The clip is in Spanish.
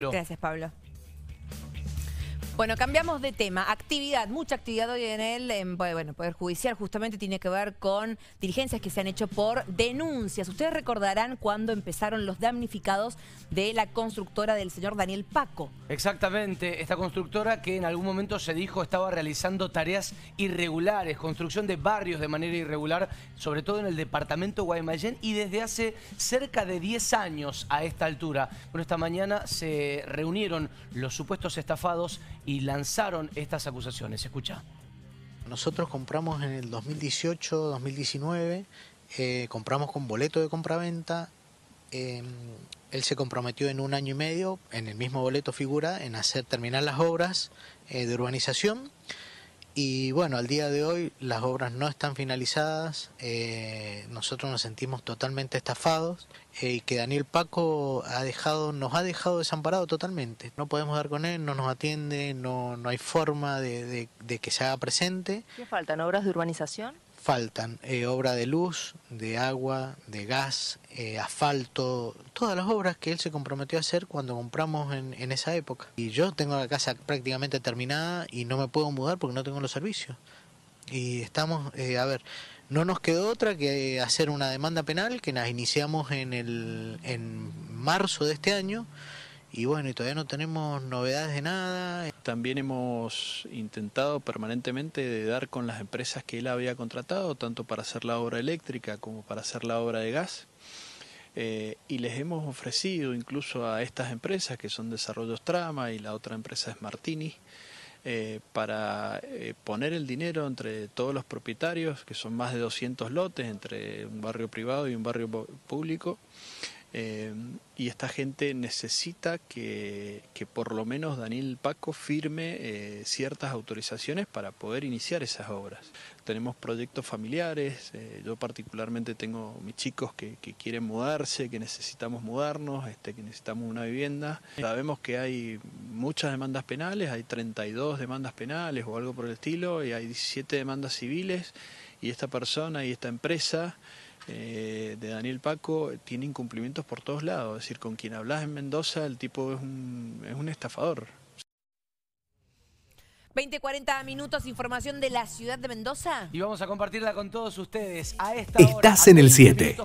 Gracias, Pablo. Bueno, cambiamos de tema. Actividad, mucha actividad hoy en el bueno, Poder Judicial justamente tiene que ver con diligencias que se han hecho por denuncias. Ustedes recordarán cuando empezaron los damnificados de la constructora del señor Daniel Paco. Exactamente, esta constructora que en algún momento se dijo estaba realizando tareas irregulares, construcción de barrios de manera irregular, sobre todo en el departamento Guaymallén y desde hace cerca de 10 años a esta altura. Bueno, esta mañana se reunieron los supuestos estafados y lanzaron estas acusaciones. Escucha. Nosotros compramos en el 2018, 2019, eh, compramos con boleto de compraventa. venta em, él se comprometió en un año y medio, en el mismo boleto figura, en hacer terminar las obras eh, de urbanización. Y bueno, al día de hoy las obras no están finalizadas, eh, nosotros nos sentimos totalmente estafados eh, y que Daniel Paco ha dejado, nos ha dejado desamparado totalmente. No podemos dar con él, no nos atiende, no, no hay forma de, de que se haga presente. ¿Qué faltan? ¿Obras de urbanización? faltan, eh, obra de luz, de agua, de gas, eh, asfalto, todas las obras que él se comprometió a hacer cuando compramos en, esa época. Y yo tengo la casa prácticamente terminada y no me puedo mudar porque no tengo los servicios. Y estamos, eh, a ver, no nos quedó otra que hacer una demanda penal que nos iniciamos en, el, en marzo de este año y bueno, todavía no tenemos novedades de nada. También hemos intentado permanentemente de dar con las empresas que él había contratado, tanto para hacer la obra eléctrica como para hacer la obra de gas. Eh, y les hemos ofrecido incluso a estas empresas, que son Desarrollos Trama y la otra empresa es Martini, eh, para eh, poner el dinero entre todos los propietarios, que son más de 200 lotes, entre un barrio privado y un barrio público, eh, y esta gente necesita que, que, por lo menos Daniel Paco firme eh, ciertas autorizaciones para poder iniciar esas obras. Tenemos proyectos familiares, eh, yo particularmente tengo mis chicos que, quieren mudarse, que necesitamos mudarnos, este, que necesitamos una vivienda. Sabemos que hay muchas demandas penales, hay 32 demandas penales o algo por el estilo, y hay 17 demandas civiles, y esta persona y esta empresa eh, de Daniel Paco tiene incumplimientos por todos lados. Es decir, con quien hablas en Mendoza, el tipo es un, estafador. 20, 40 minutos, información de la ciudad de Mendoza. Y vamos a compartirla con todos ustedes a esta Estás en el 7.